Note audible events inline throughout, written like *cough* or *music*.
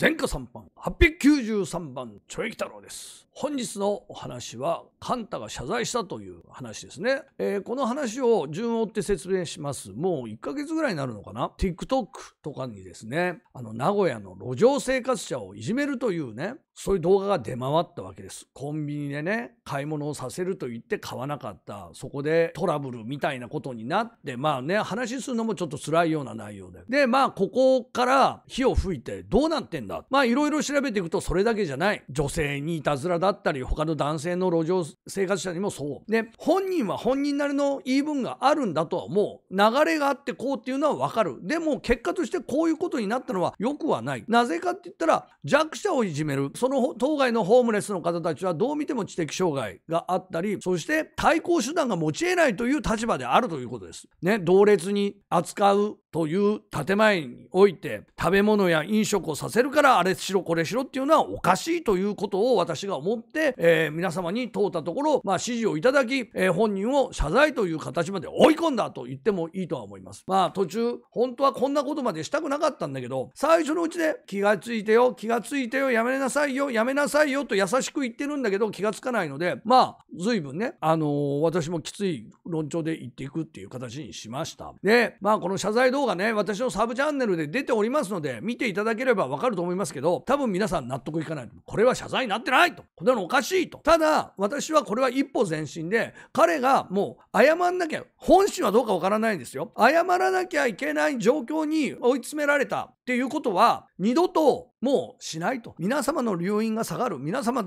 前科三番893番ちょいき太郎です本日のお話はカンタが謝罪したという話ですね、えー、この話を順を追って説明しますもう1ヶ月ぐらいになるのかな TikTok とかにですねあの名古屋の路上生活者をいじめるというねそういう動画が出回ったわけです。コンビニでね、買い物をさせると言って買わなかった。そこでトラブルみたいなことになって、まあね、話するのもちょっと辛いような内容で。で、まあ、ここから火を吹いてどうなってんだ。まあ、いろいろ調べていくとそれだけじゃない。女性にいたずらだったり、他の男性の路上生活者にもそう。で、本人は本人なりの言い分があるんだとはもう、流れがあってこうっていうのはわかる。でも、結果としてこういうことになったのは良くはない。なぜかって言ったら、弱者をいじめる。その当該のホームレスの方たちはどう見ても知的障害があったり、そして対抗手段が持ち得ないという立場であるということです。ね、同列に扱うという建前において、食べ物や飲食をさせるからあれしろこれしろっていうのはおかしいということを私が思って、えー、皆様に問うたところ、まあ指示をいただき、えー、本人を謝罪という形まで追い込んだと言ってもいいとは思います。まあ途中、本当はこんなことまでしたくなかったんだけど、最初のうちで気がついてよ、気がついてよ、やめなさいいよ、やめなさいよと優しく言ってるんだけど気がつかないので、まあ、随分ね、あのー、私もきつい論調で言っていくっていう形にしました。で、まあ、この謝罪動画ね、私のサブチャンネルで出ておりますので、見ていただければわかると思いますけど、多分皆さん納得いかない。これは謝罪になってないと。こんなのおかしいと。ただ、私はこれは一歩前進で、彼がもう謝んなきゃ、本心はどうかわからないんですよ。謝らなきゃいけない状況に追い詰められたっていうことは、二度ともうしないと。皆様の留飲が下がる。皆様あ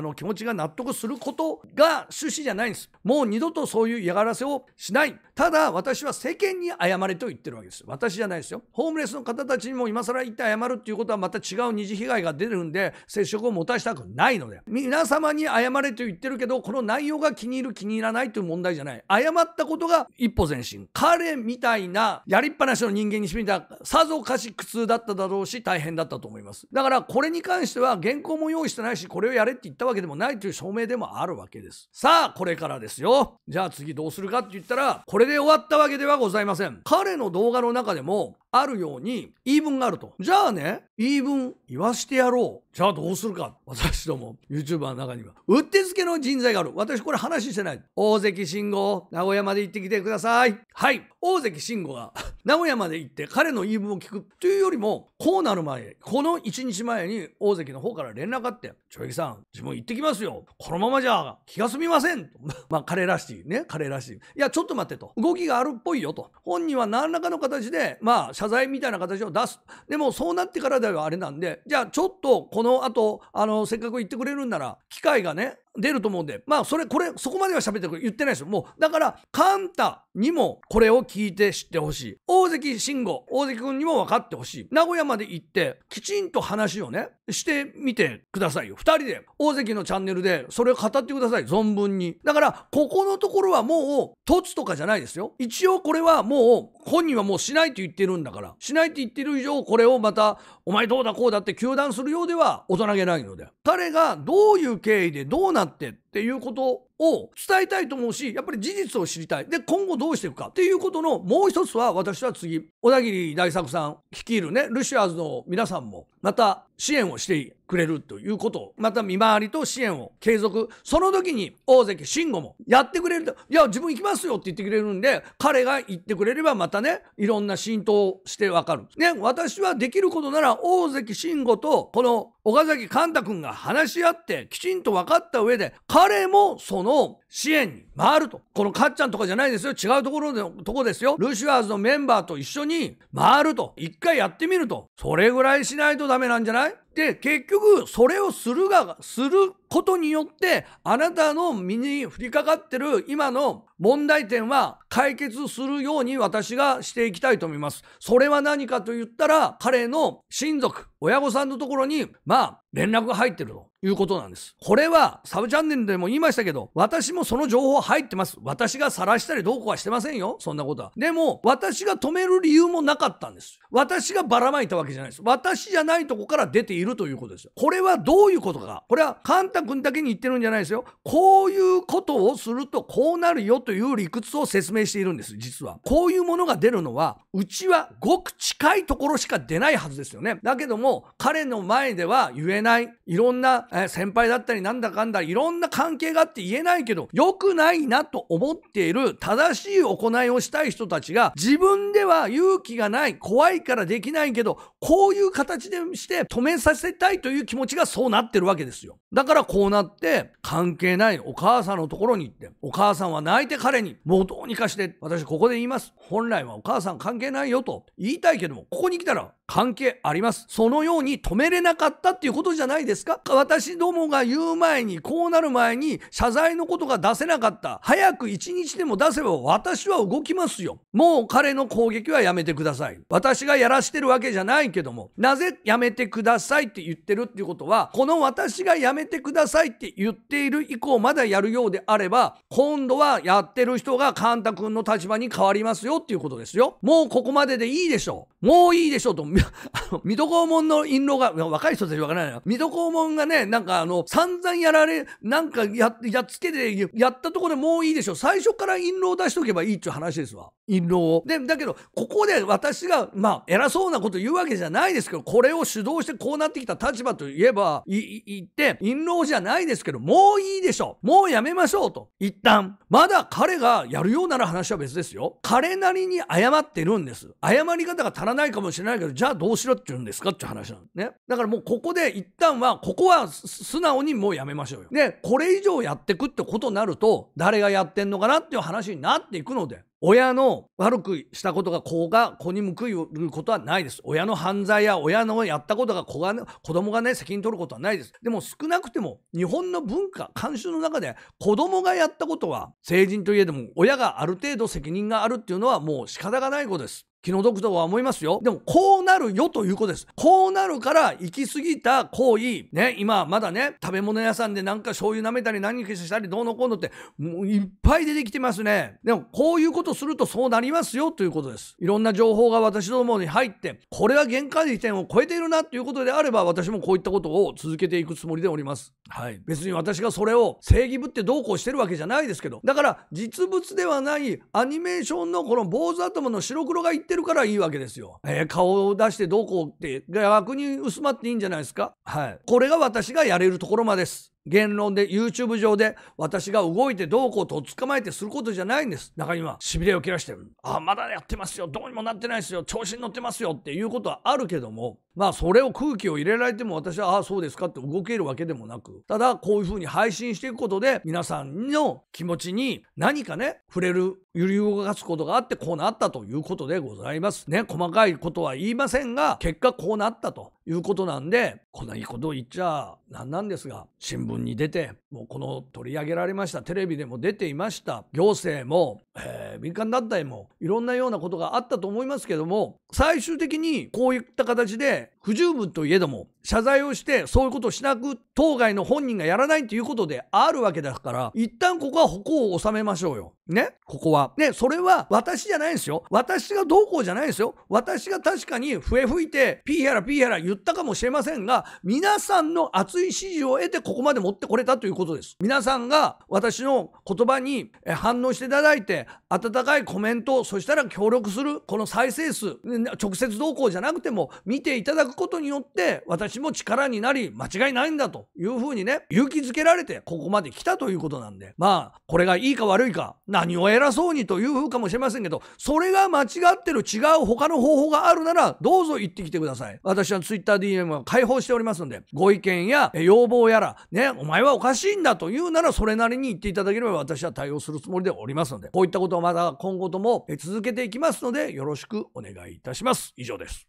の気持ちが納得することが趣旨じゃないんです。もう二度とそういう嫌がらせをしない。ただ、私は世間に謝れと言ってるわけです。私じゃないですよ。ホームレスの方たちにも今更言って謝るっていうことはまた違う二次被害が出るんで、接触を持たしたくないので。皆様に謝れと言ってるけど、この内容が気に入る気に入らないという問題じゃない。謝ったことが一歩前進。彼みたいなやりっぱなしの人間にしてみたさぞかし苦痛だっただろうし大変だったと思いますだからこれに関しては原稿も用意してないしこれをやれって言ったわけでもないという証明でもあるわけですさあこれからですよじゃあ次どうするかって言ったらこれで終わったわけではございません彼の動画の中でもあるように言い分があると。じゃあね、言い分言わしてやろう。じゃあどうするか。私ども YouTuber の中には。うってつけの人材がある。私これ話してない。大関慎吾、名古屋まで行ってきてください。はい。大関慎吾が名古屋まで行って彼の言い分を聞くというよりもこうなる前この1日前に大関の方から連絡あって「ちょいさん自分行ってきますよこのままじゃ気が済みません」と *laughs* まあ彼らしいね彼らしいいやちょっと待ってと動きがあるっぽいよと本人は何らかの形でまあ謝罪みたいな形を出すでもそうなってからではあれなんでじゃあちょっとこの後あのせっかく行ってくれるんなら機会がね出ると思うんで、まあ、それ、これ、そこまでは喋ってくる言ってないですよ。もう、だから、カンタにもこれを聞いて知ってほしい。大関慎吾、大関君にも分かってほしい。名古屋まで行って、きちんと話をね、してみてくださいよ。二人で、大関のチャンネルで、それを語ってください。存分に。だから、ここのところはもう、凸とかじゃないですよ。一応これはもう、本人はもうしないと言ってるんだから、しないと言ってる以上、これをまた、お前どうだこうだって糾弾するようでは大人げないので。彼がどういう経緯でどうなっ something. ていうことを伝えたいと思うしやっぱり事実を知りたいで今後どうしていくかっていうことのもう一つは私は次小田切大作さん率いるねルシアーズの皆さんもまた支援をしてくれるということまた見回りと支援を継続その時に大関慎吾もやってくれるといや自分行きますよって言ってくれるんで彼が言ってくれればまたねいろんな浸透してわかるね私はできることなら大関慎吾とこの岡崎寛太君が話し合ってきちんと分かった上で彼彼もその支援に回ると。このかっちゃんとかじゃないですよ。違うところの、とこですよ。ルシュァーズのメンバーと一緒に回ると。一回やってみると。それぐらいしないとダメなんじゃないで、結局、それをするが、することによって、あなたの身に降りかかってる今の問題点は解決するように私がしていきたいと思います。それは何かと言ったら、彼の親族、親御さんのところに、まあ、連絡が入ってるということなんです。これは、サブチャンネルでも言いましたけど、私ももその情報入ってます。私が晒したりどうこうはしてませんよ。そんなことは。でも、私が止める理由もなかったんです。私がばらまいたわけじゃないです。私じゃないとこから出ているということですよ。これはどういうことか。これは、カンタ君だけに言ってるんじゃないですよ。こういうことをするとこうなるよという理屈を説明しているんです、実は。こういうものが出るのは、うちはごく近いところしか出ないはずですよね。だけども、彼の前では言えない。いろんな、え先輩だったりなんだかんだ、いろんな関係があって言えないけど、よ。良くないなと思っている正しい行いをしたい人たちが自分では勇気がない、怖いからできないけど、こういう形でして止めさせたいという気持ちがそうなってるわけですよ。だからこうなって関係ないお母さんのところに行って、お母さんは泣いて彼にもうどうにかして、私ここで言います。本来はお母さん関係ないよと言いたいけども、ここに来たら関係あります。そのように止めれなかったっていうことじゃないですか私どもが言う前に、こうなる前に、謝罪のことが出せなかった。早く一日でも出せば私は動きますよ。もう彼の攻撃はやめてください。私がやらしてるわけじゃないけども、なぜやめてくださいって言ってるっていうことは、この私がやめてくださいって言っている以降まだやるようであれば、今度はやってる人がカンタ君の立場に変わりますよっていうことですよ。もうここまででいいでしょう。もういいでしょと、*laughs* あの、水戸黄門の印籠が、若い人たちわからないな。水戸黄門がね、なんかあの、散々やられ、なんかや、やっつけて、やったところでもういいでしょ。最初から印籠を出しとけばいいっちゅう話ですわ。印籠を。で、だけど、ここで私が、まあ、偉そうなこと言うわけじゃないですけど、これを主導してこうなってきた立場といえば、い、い、言って、印籠じゃないですけど、もういいでしょ。もうやめましょうと。一旦。まだ彼がやるようなら話は別ですよ。彼なりに謝ってるんです。謝り方がらないかもしれないけど、じゃあどうしろって言うんですかって話なのね。だからもうここで一旦は、ここは素直にもうやめましょうよ。で、これ以上やってくってことになると、誰がやってんのかなっていう話になっていくので、親の悪くしたことが子が子に報いることはないです。親の犯罪や親のやったことが子が、ね、子供がね、責任取ることはないです。でも少なくても日本の文化、慣習の中で子供がやったことは成人といえども親がある程度責任があるっていうのはもう仕方がないことです。気の毒とは思いますよ。でも、こうなるよということです。こうなるから、行き過ぎた行為、ね、今、まだね、食べ物屋さんでなんか醤油舐めたり何消したりどうのこうのって、もういっぱい出てきてますね。でも、こういうことするとそうなりますよということです。いろんな情報が私どもに入って、これは限界点を超えているなということであれば、私もこういったことを続けていくつもりでおります。はい。別に私がそれを正義ぶってどうこうしてるわけじゃないですけど、だから、実物ではないアニメーションのこの坊主頭の白黒が一ってるからいいわけですよ。えー、顔を出してどうこうって逆に薄まっていいんじゃないですかはい。これが私がやれるところまでです。言論で YouTube 上で私が動いてどうこうと捕まえてすることじゃないんです。中にはしびれを切らしてる。あ、まだやってますよ。どうにもなってないですよ。調子に乗ってますよっていうことはあるけども、まあそれを空気を入れられても私は、ああ、そうですかって動けるわけでもなく、ただこういうふうに配信していくことで皆さんの気持ちに何かね、触れる、揺り動かすことがあってこうなったということでございます。ね、細かいことは言いませんが、結果こうなったと。いうことなんで、こんないいことを言っちゃなんなんですが、新聞に出て、もうこの取り上げられました、テレビでも出ていました、行政も、えー、民間団体も、いろんなようなことがあったと思いますけども、最終的にこういった形で不十分といえども、謝罪をしてそういうことをしなく、当該の本人がやらないということであるわけだから、一旦ここは矛を収めましょうよ。ねここは。ね、それは私じゃないんですよ。私がどうこうじゃないんですよ。私が確かに笛吹いて、ピーやラピーやラ言ったかもしれませんが、皆さんの熱い支持を得てここまで持ってこれたということです。皆さんが私の言葉に反応していただいて、温かいコメント、そしたら協力する、この再生数、直接どうこうじゃなくても見ていただくことによって私も力になり間違いないんだというふうにね勇気づけられてここまで来たということなんでまあこれがいいか悪いか何を偉そうにというふうかもしれませんけどそれが間違ってる違う他の方法があるならどうぞ言ってきてください私は TwitterDM は開放しておりますのでご意見や要望やらねお前はおかしいんだというならそれなりに言っていただければ私は対応するつもりでおりますのでこういったことをまた今後とも続けていきますのでよろしくお願いいたします以上です